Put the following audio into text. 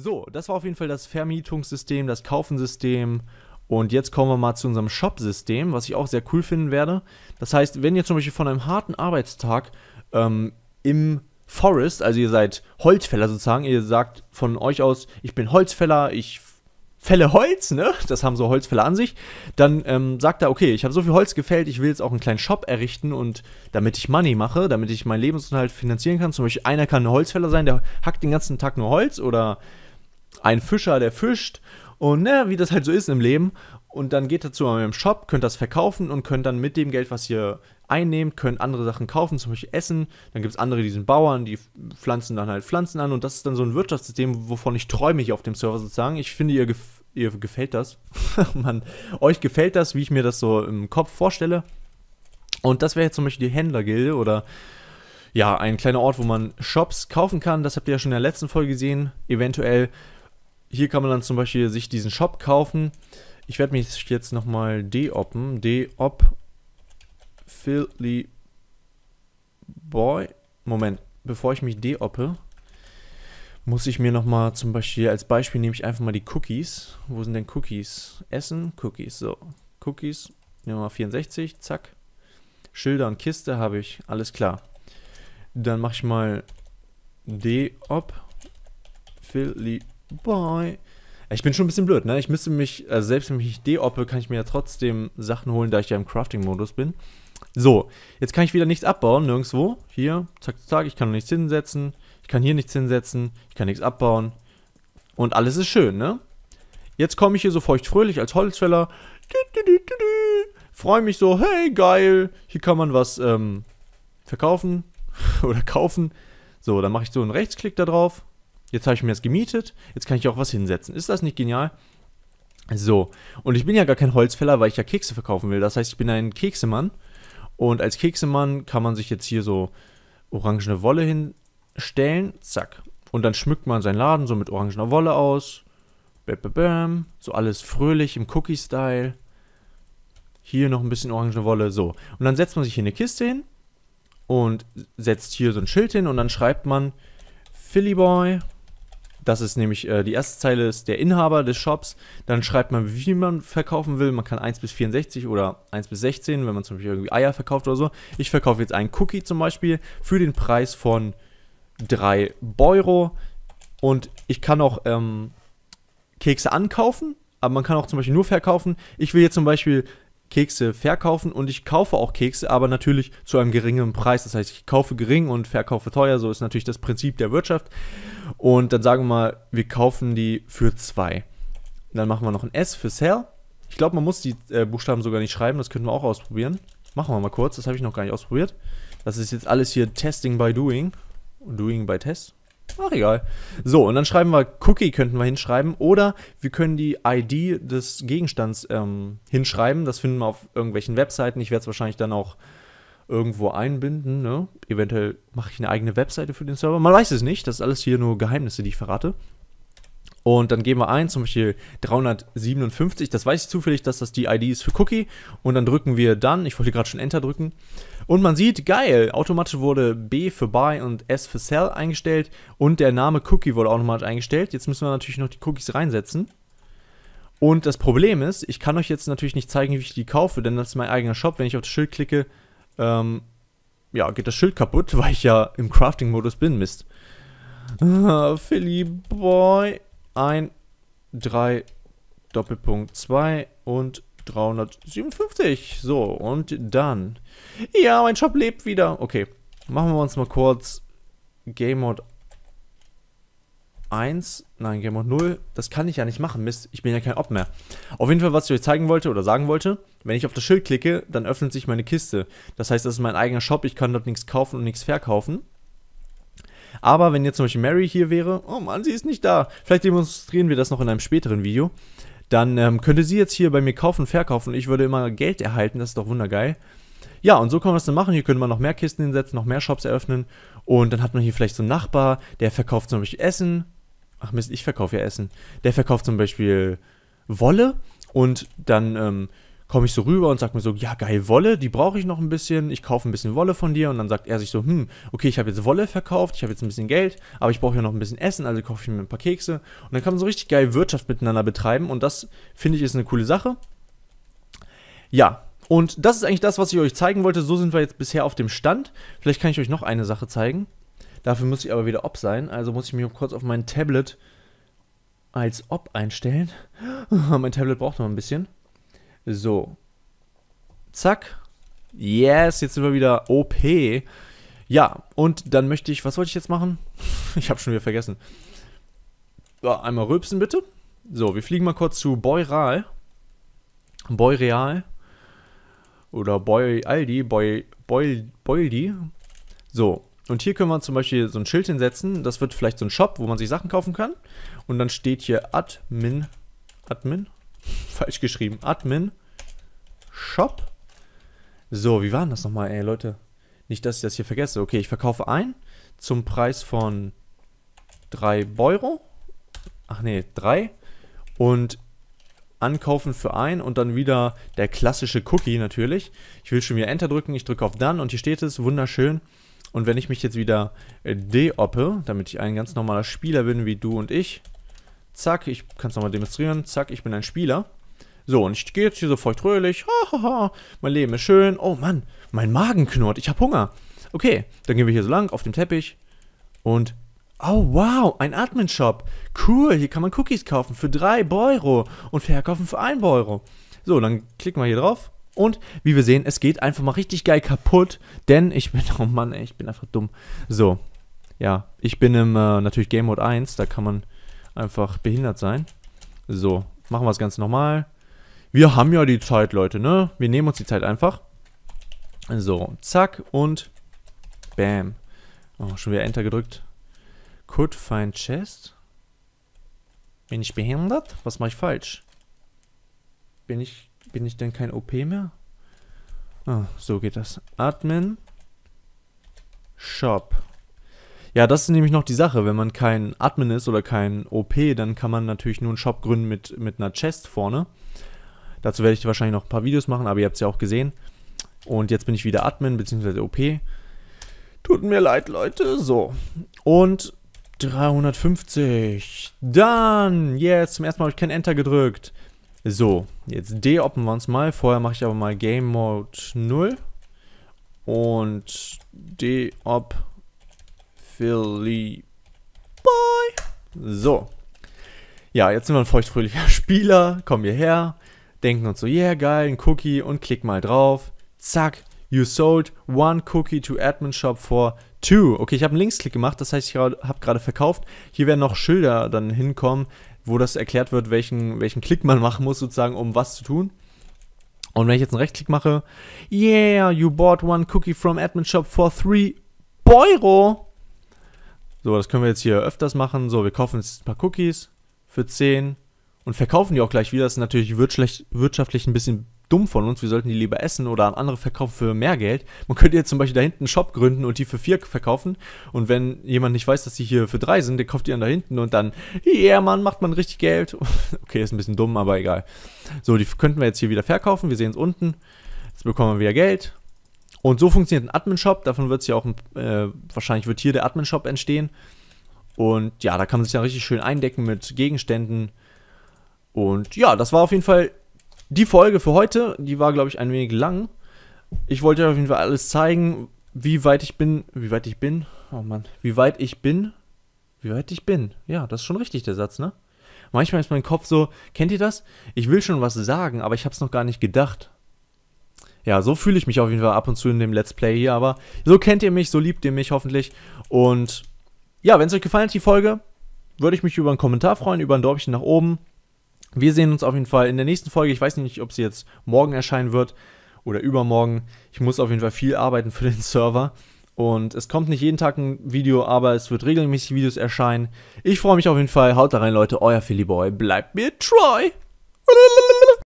So, das war auf jeden Fall das Vermietungssystem, das Kaufensystem. Und jetzt kommen wir mal zu unserem Shop-System, was ich auch sehr cool finden werde. Das heißt, wenn ihr zum Beispiel von einem harten Arbeitstag ähm, im Forest, also ihr seid Holzfäller sozusagen, ihr sagt von euch aus, ich bin Holzfäller, ich fälle Holz, ne? Das haben so Holzfäller an sich. Dann ähm, sagt er, okay, ich habe so viel Holz gefällt, ich will jetzt auch einen kleinen Shop errichten und damit ich Money mache, damit ich meinen Lebensunterhalt finanzieren kann. Zum Beispiel einer kann ein Holzfäller sein, der hackt den ganzen Tag nur Holz oder ein Fischer, der fischt und ne, wie das halt so ist im Leben. Und dann geht er zu eurem Shop, könnt das verkaufen und könnt dann mit dem Geld, was ihr einnehmt, könnt andere Sachen kaufen, zum Beispiel Essen. Dann gibt es andere, die sind Bauern, die pflanzen dann halt Pflanzen an. Und das ist dann so ein Wirtschaftssystem, wovon ich träume hier auf dem Server sozusagen. Ich finde, ihr, gef ihr gefällt das. Mann, euch gefällt das, wie ich mir das so im Kopf vorstelle. Und das wäre jetzt zum Beispiel die Händlergilde oder ja, ein kleiner Ort, wo man Shops kaufen kann. Das habt ihr ja schon in der letzten Folge gesehen. Eventuell hier kann man dann zum Beispiel sich diesen Shop kaufen. Ich werde mich jetzt nochmal deoppen. Deop Philly Boy. Moment, bevor ich mich deoppe, muss ich mir nochmal zum Beispiel, als Beispiel nehme ich einfach mal die Cookies. Wo sind denn Cookies? Essen, Cookies, so. Cookies, nehmen wir mal 64, zack. Schilder und Kiste habe ich, alles klar. Dann mache ich mal deop Philly Boy. Bye. Ich bin schon ein bisschen blöd, ne? Ich müsste mich, also selbst wenn ich deoppe, kann ich mir ja trotzdem Sachen holen, da ich ja im Crafting-Modus bin. So, jetzt kann ich wieder nichts abbauen, nirgendwo. Hier, zack, zack, ich kann noch nichts hinsetzen. Ich kann hier nichts hinsetzen. Ich kann nichts abbauen. Und alles ist schön, ne? Jetzt komme ich hier so feuchtfröhlich als Holzfäller. Freue mich so, hey, geil. Hier kann man was ähm, verkaufen oder kaufen. So, dann mache ich so einen Rechtsklick da drauf. Jetzt habe ich mir das gemietet, jetzt kann ich auch was hinsetzen. Ist das nicht genial? So, und ich bin ja gar kein Holzfäller, weil ich ja Kekse verkaufen will. Das heißt, ich bin ein Keksemann. Und als Keksemann kann man sich jetzt hier so orangene Wolle hinstellen. Zack. Und dann schmückt man seinen Laden so mit orangener Wolle aus. Bäm, bäm, bäm. So alles fröhlich im Cookie-Style. Hier noch ein bisschen orangene Wolle. So. Und dann setzt man sich hier eine Kiste hin und setzt hier so ein Schild hin und dann schreibt man Philly Boy das ist nämlich äh, die erste Zeile ist der Inhaber des Shops. Dann schreibt man, wie man verkaufen will. Man kann 1 bis 64 oder 1 bis 16, wenn man zum Beispiel irgendwie Eier verkauft oder so. Ich verkaufe jetzt einen Cookie zum Beispiel für den Preis von 3 Euro. Und ich kann auch ähm, Kekse ankaufen, aber man kann auch zum Beispiel nur verkaufen. Ich will jetzt zum Beispiel Kekse verkaufen und ich kaufe auch Kekse, aber natürlich zu einem geringeren Preis. Das heißt, ich kaufe gering und verkaufe teuer. So ist natürlich das Prinzip der Wirtschaft. Und dann sagen wir mal, wir kaufen die für zwei. Dann machen wir noch ein S für Sell. Ich glaube, man muss die äh, Buchstaben sogar nicht schreiben. Das könnten wir auch ausprobieren. Machen wir mal kurz. Das habe ich noch gar nicht ausprobiert. Das ist jetzt alles hier Testing by Doing. Doing by Test. Ach, egal. So, und dann schreiben wir Cookie, könnten wir hinschreiben. Oder wir können die ID des Gegenstands ähm, hinschreiben. Das finden wir auf irgendwelchen Webseiten. Ich werde es wahrscheinlich dann auch irgendwo einbinden. Ne? Eventuell mache ich eine eigene Webseite für den Server. Man weiß es nicht. Das ist alles hier nur Geheimnisse, die ich verrate. Und dann geben wir ein, zum Beispiel 357. Das weiß ich zufällig, dass das die ID ist für Cookie. Und dann drücken wir dann, ich wollte gerade schon Enter drücken. Und man sieht, geil, automatisch wurde B für Buy und S für Sell eingestellt. Und der Name Cookie wurde automatisch eingestellt. Jetzt müssen wir natürlich noch die Cookies reinsetzen. Und das Problem ist, ich kann euch jetzt natürlich nicht zeigen, wie ich die kaufe, denn das ist mein eigener Shop. Wenn ich auf das Schild klicke, ähm, ja, geht das Schild kaputt, weil ich ja im Crafting-Modus bin, Mist. Ah, Philly Boy. 1, 3, Doppelpunkt 2 und 357. So, und dann. Ja, mein Shop lebt wieder. Okay, machen wir uns mal kurz Game Mode 1. Nein, Game Mode 0. Das kann ich ja nicht machen, Mist. Ich bin ja kein Ob mehr. Auf jeden Fall, was ich euch zeigen wollte oder sagen wollte, wenn ich auf das Schild klicke, dann öffnet sich meine Kiste. Das heißt, das ist mein eigener Shop. Ich kann dort nichts kaufen und nichts verkaufen. Aber wenn jetzt zum Beispiel Mary hier wäre, oh Mann, sie ist nicht da. Vielleicht demonstrieren wir das noch in einem späteren Video. Dann ähm, könnte sie jetzt hier bei mir kaufen und verkaufen ich würde immer Geld erhalten, das ist doch wundergeil. Ja, und so kann man das dann machen. Hier könnte man noch mehr Kisten hinsetzen, noch mehr Shops eröffnen. Und dann hat man hier vielleicht so einen Nachbar, der verkauft zum Beispiel Essen. Ach Mist, ich verkaufe ja Essen. Der verkauft zum Beispiel Wolle und dann ähm, komme ich so rüber und sage mir so, ja, geil, Wolle, die brauche ich noch ein bisschen, ich kaufe ein bisschen Wolle von dir und dann sagt er sich so, hm, okay, ich habe jetzt Wolle verkauft, ich habe jetzt ein bisschen Geld, aber ich brauche ja noch ein bisschen Essen, also kaufe ich mir ein paar Kekse und dann kann man so richtig geil Wirtschaft miteinander betreiben und das finde ich ist eine coole Sache. Ja, und das ist eigentlich das, was ich euch zeigen wollte, so sind wir jetzt bisher auf dem Stand. Vielleicht kann ich euch noch eine Sache zeigen. Dafür muss ich aber wieder ob sein, also muss ich mich kurz auf mein Tablet als ob einstellen. mein Tablet braucht noch ein bisschen. So. Zack. Yes, jetzt sind wir wieder OP. Ja, und dann möchte ich, was wollte ich jetzt machen? ich habe schon wieder vergessen. einmal rülpsen bitte. So, wir fliegen mal kurz zu Boyral. Boyreal. Oder Boy Aldi, Boy, Boy, Boyldi. So, und hier können wir zum Beispiel so ein Schild hinsetzen. Das wird vielleicht so ein Shop, wo man sich Sachen kaufen kann. Und dann steht hier Admin. Admin? falsch geschrieben. Admin Shop. So, wie war denn das nochmal, ey, Leute? Nicht, dass ich das hier vergesse. Okay, ich verkaufe ein zum Preis von 3 Euro. Ach nee, 3. Und ankaufen für ein und dann wieder der klassische Cookie natürlich. Ich will schon wieder Enter drücken, ich drücke auf Dann und hier steht es, wunderschön. Und wenn ich mich jetzt wieder äh, deoppe, damit ich ein ganz normaler Spieler bin wie du und ich, Zack, ich kann es nochmal demonstrieren. Zack, ich bin ein Spieler. So, und ich gehe jetzt hier so feuchtröhlich, ha, ha, ha, mein Leben ist schön. Oh Mann, mein Magen knurrt. Ich habe Hunger. Okay, dann gehen wir hier so lang auf dem Teppich. Und. Oh wow, ein Admin-Shop. Cool, hier kann man Cookies kaufen für 3 Euro und verkaufen für 1 Euro. So, dann klicken wir hier drauf. Und wie wir sehen, es geht einfach mal richtig geil kaputt. Denn ich bin, oh Mann, ey, ich bin einfach dumm. So, ja, ich bin im äh, natürlich Game Mode 1. Da kann man einfach behindert sein. So, machen wir das Ganze nochmal. Wir haben ja die Zeit, Leute, ne? Wir nehmen uns die Zeit einfach. So, zack und bam. Oh, schon wieder Enter gedrückt. Could find chest. Bin ich behindert? Was mache ich falsch? Bin ich, bin ich denn kein OP mehr? Ah, so geht das. Admin. Shop. Ja, das ist nämlich noch die Sache. Wenn man kein Admin ist oder kein OP, dann kann man natürlich nur einen Shop gründen mit, mit einer Chest vorne. Dazu werde ich wahrscheinlich noch ein paar Videos machen, aber ihr habt es ja auch gesehen. Und jetzt bin ich wieder Admin bzw. OP. Tut mir leid, Leute. So. Und 350. Dann, yes, zum ersten Mal habe ich kein Enter gedrückt. So, jetzt D open wir uns mal. Vorher mache ich aber mal Game Mode 0. Und D op Philly So. Ja, jetzt sind wir ein feuchtfröhlicher Spieler, kommen wir her. denken uns so, yeah, geil, ein Cookie und klick mal drauf. Zack, you sold one cookie to Admin Shop for two. Okay, ich habe einen Linksklick gemacht, das heißt, ich habe gerade verkauft. Hier werden noch Schilder dann hinkommen, wo das erklärt wird, welchen, welchen Klick man machen muss, sozusagen, um was zu tun. Und wenn ich jetzt einen Rechtsklick mache, yeah, you bought one cookie from Admin Shop for three Euro. So, das können wir jetzt hier öfters machen. So, wir kaufen jetzt ein paar Cookies für 10 und verkaufen die auch gleich wieder. Das ist natürlich wirtschaftlich ein bisschen dumm von uns. Wir sollten die lieber essen oder an andere verkaufen für mehr Geld. Man könnte jetzt zum Beispiel da hinten einen Shop gründen und die für 4 verkaufen. Und wenn jemand nicht weiß, dass die hier für 3 sind, der kauft die dann da hinten und dann, yeah, Mann, macht man richtig Geld. okay, ist ein bisschen dumm, aber egal. So, die könnten wir jetzt hier wieder verkaufen. Wir sehen es unten. Jetzt bekommen wir wieder Geld. Und so funktioniert ein Admin-Shop. Davon wird es ja auch, ein, äh, wahrscheinlich wird hier der Admin-Shop entstehen. Und ja, da kann man sich dann richtig schön eindecken mit Gegenständen. Und ja, das war auf jeden Fall die Folge für heute. Die war, glaube ich, ein wenig lang. Ich wollte euch auf jeden Fall alles zeigen, wie weit ich bin. Wie weit ich bin? Oh Mann. Wie weit ich bin? Wie weit ich bin? Ja, das ist schon richtig, der Satz, ne? Manchmal ist mein Kopf so, kennt ihr das? Ich will schon was sagen, aber ich habe es noch gar nicht gedacht ja, so fühle ich mich auf jeden Fall ab und zu in dem Let's Play hier, aber so kennt ihr mich, so liebt ihr mich hoffentlich. Und ja, wenn es euch gefallen hat, die Folge, würde ich mich über einen Kommentar freuen, über ein Däumchen nach oben. Wir sehen uns auf jeden Fall in der nächsten Folge. Ich weiß nicht, ob sie jetzt morgen erscheinen wird oder übermorgen. Ich muss auf jeden Fall viel arbeiten für den Server. Und es kommt nicht jeden Tag ein Video, aber es wird regelmäßig Videos erscheinen. Ich freue mich auf jeden Fall. Haut da rein, Leute. Euer Philly Boy. Bleibt mir treu.